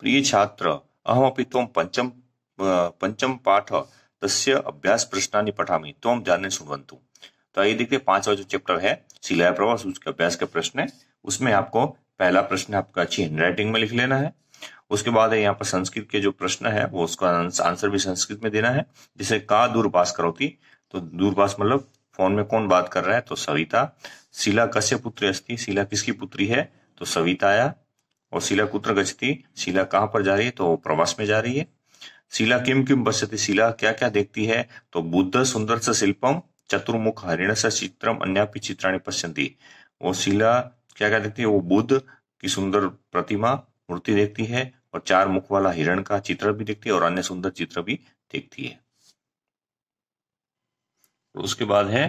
प्रिय छात्र अहमपि त्वं पञ्चम पंचम पाठ तस्य अभ्यास प्रश्नानि पठामि त्वं जाने सुनवंतु तो ये देखते पांचवा जो चैप्टर है सिलाया प्रवास उसके अभ्यास के प्रश्न है उसमें आपको पहला प्रश्न आपका अच्छी हैंडराइटिंग में लिख लेना है उसके बाद है यहाँ पर संस्कृत के जो प्रश्न है वो उसका आंसर भी संस्कृत में देना है जिसे का दूरभाष करोती तो दूरभाष मतलब फोन में कौन बात कर रहा है तो सविता शिला कश्य पुत्री अस्थि शिला किसकी पुत्री है तो सविताया और शिला कुत्र गजती शिला कहाँ पर जा रही है तो प्रवास में जा रही है शिला किम किम बसति शिला क्या क्या देखती है तो बुद्ध सुंदर से शिल्पम चतुर्मुख हरिण से चित्रम अन्यापि चित्राणी पश्यंती वो शिला क्या क्या देखती है वो बुद्ध की सुंदर प्रतिमा मूर्ति देखती है और चार मुख वाला हिरण का चित्र भी देखती है और अन्य सुंदर चित्र भी देखती है तो उसके बाद है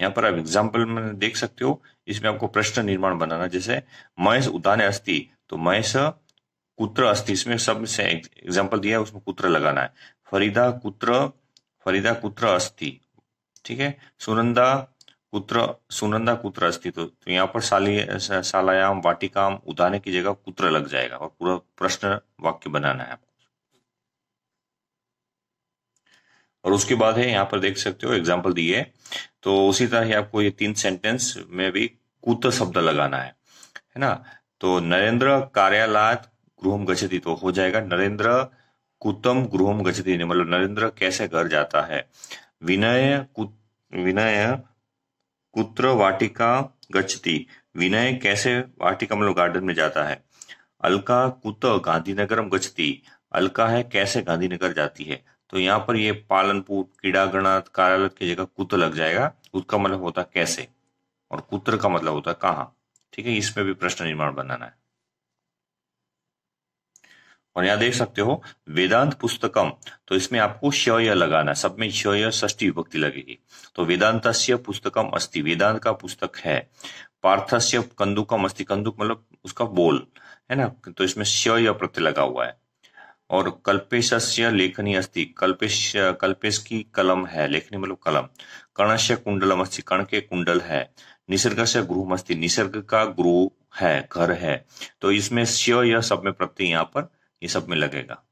यहाँ पर आप एग्जाम्पल में देख सकते हो इसमें आपको प्रश्न निर्माण बनाना जैसे महेश उदाने अस्थि तो महेश कुत्र अस्थि इसमें सब से एग्जाम्पल दिया है उसमें कुत्र लगाना है फरीदा कुत्र फरीदा कुत्र अस्थि ठीक है सुनंदा कुत्र सुनंदा कुत्र अस्थि तो, तो यहाँ पर साली सालायाम वाटिकाम उदाने की जगह कुत्र लग जाएगा और पूरा प्रश्न वाक्य बनाना है और उसके बाद है यहाँ पर देख सकते हो एग्जाम्पल दी है तो उसी तरह ही आपको ये तीन सेंटेंस में भी कूत शब्द लगाना है है ना तो नरेंद्र कार्यालय गृहम गचती तो हो जाएगा नरेंद्र कुतम गृहम गचती मतलब नरेंद्र कैसे घर जाता है विनय विनय कुत्र वाटिका गचती विनय कैसे वाटिका मतलब गार्डन में जाता है अलका कुत गांधीनगरम गचती अलका है कैसे गांधीनगर जाती है तो यहाँ पर ये पालनपुर कीड़ागणा कार्यालय की जगह कुत लग जाएगा कुत का मतलब होता है कैसे और कुत्र का मतलब होता है कहाँ ठीक है इसमें भी प्रश्न निर्माण बनाना है और यहाँ देख सकते हो वेदांत पुस्तकम तो इसमें आपको शय लगाना है सब में शय ष्टी विभक्ति लगेगी तो वेदांत पुस्तकम अस्थि वेदांत का पुस्तक है पार्थस्य कंदुकम अस्थि कंदुक मतलब उसका बोल है ना तो इसमें शय प्रत्यय लगा हुआ है और कल्पेशस्य लेखनी अस्थि कल्पेश कल्पेश की कलम है लेखनी मतलब कलम कणश कुंडलम अस्थि कर्ण के कुंडल है निसर्ग से गृहम निसर्ग का गृह है घर है तो इसमें श्य यह सब में प्रत्यय यहाँ पर ये सब में लगेगा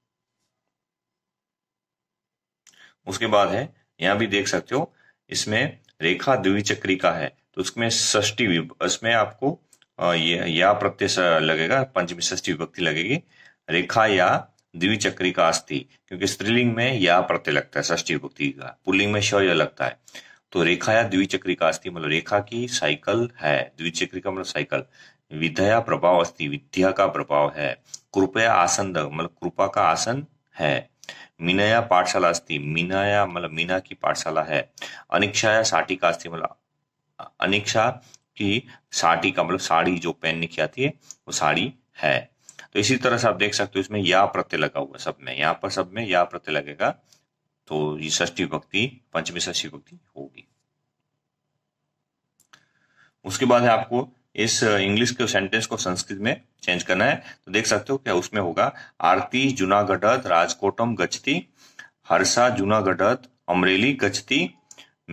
उसके बाद है यहाँ भी देख सकते हो इसमें रेखा द्विचक्री का है तो उसमें षष्टी इसमें आपको ये या प्रत्यय लगेगा पंचमी षष्टी विभक्ति लगेगी रेखा या द्विचक्री का अस्थि क्योंकि स्त्रीलिंग में या प्रत्यय लगता है षष्ठी भुक्ति का पुल्लिंग में शौर्य लगता है तो रेखा या का अस्थि मतलब रेखा की साइकिल है द्विचक्री का मतलब साइकिल विद्या प्रभाव अस्थि विद्या का प्रभाव है कृपया आसन मतलब कृपा का आसन है मीनाया पाठशाला अस्थि मीनाया मतलब मीना की पाठशाला है अनिक्षा या साठी का अस्थि मतलब अनिक्षा की साठी का मतलब साड़ी जो पहनने की आती है वो साड़ी है तो इसी तरह से आप देख सकते हो इसमें या प्रत्यय लगा हुआ सब में यहाँ पर सब में या प्रत्यय लगेगा तो ये षष्ठी भक्ति पंचमी षष्ठी भक्ति होगी उसके बाद आपको इस इंग्लिश के सेंटेंस को संस्कृत में चेंज करना है तो देख सकते हो क्या उसमें होगा आरती जूनागढ़ राजकोटम गचती हर्षा जूनागढ़ अमरेली गचती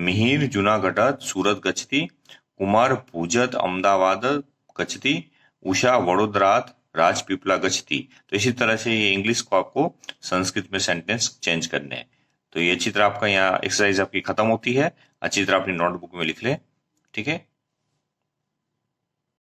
मिहिर जूनागढ़ सूरत गचती कुमार पूजत अहमदाबाद गचती उषा वडोदरात राजपिपला गचती तो इसी तरह से ये इंग्लिश को आपको संस्कृत में सेंटेंस चेंज करने हैं तो ये अच्छी तरह आपका यहाँ एक्सरसाइज आपकी खत्म होती है अच्छी तरह अपनी नोटबुक में लिख लें ठीक है